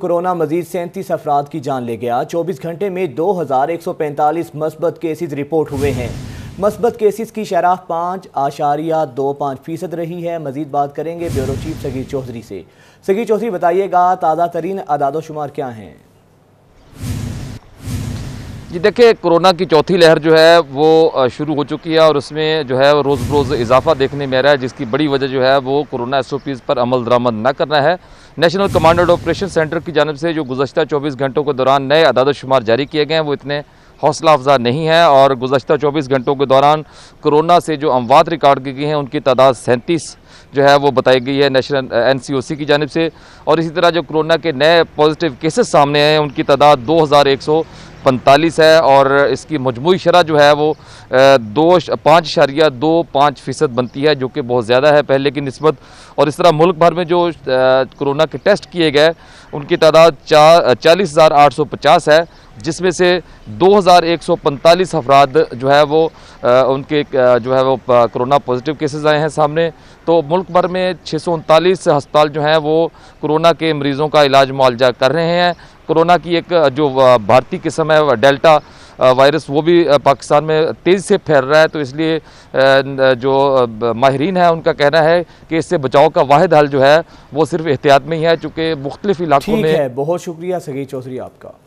corona मजीद सैंतीस अफराद की जान ले गया चौबीस घंटे में दो हज़ार एक सौ पैंतालीस मस्बत केसेज रिपोर्ट हुए हैं मस्बत केसेज की शराह पाँच आशारिया दो पाँच फ़ीसद रही है मजीद बात करेंगे ब्यूरो चीफ सगीर चौधरी से सगीर चौधरी बताइएगा ताज़ा तरीन आदाद शुमार क्या हैं जी देखिए कोरोना की चौथी लहर जो है वो शुरू हो चुकी है और उसमें जो है रोज़ रोज़ इजाफा देखने में आ रहा है जिसकी बड़ी वजह जो है वो कोरोना एस पर अमल दरामद न करना है नेशनल कमांडर ऑपरेशन सेंटर की जानब से जो गुजशत चौबीस घंटों के दौरान नए अदाद शुमार जारी किए गए हैं वो इतने हौसला अफजा नहीं है और गुजशत 24 घंटों के दौरान कोरोना से जो अमवात रिकॉर्ड की गई हैं उनकी तादाद सैंतीस जो है वो बताई गई है नेशनल एनसीओसी की जानब से और इसी तरह जो कोरोना के नए पॉजिटिव केसेस सामने आए हैं उनकी तादाद दो हज़ार एक सौ पैंतालीस है और इसकी मजमू शरह जो है वो दो पाँच इशारिया दो पाँच फ़ीसद बनती है जो कि बहुत ज़्यादा है पहले की नस्बत और इस तरह मुल्क भर में जो कोरोना के टेस्ट किए गए उनकी तादाद चा चालीस हज़ार आठ सौ पचास है जिसमें से 2,145 अफराद जो है वो आ, उनके जो है वो कोरोना पॉजिटिव केसेस आए हैं सामने तो मुल्क भर में छः सौ हस्पताल जो हैं वो कोरोना के मरीज़ों का इलाज मुआवजा कर रहे हैं कोरोना की एक जो भारतीय किस्म है डेल्टा वायरस वो भी पाकिस्तान में तेज़ी से फैल रहा है तो इसलिए जो माहरीन है उनका कहना है कि इससे बचाव का वाद हल जो है वो सिर्फ एहतियात में ही है चूँकि मुख्तलिफ इलाकों में बहुत शुक्रिया सगी चौधरी आपका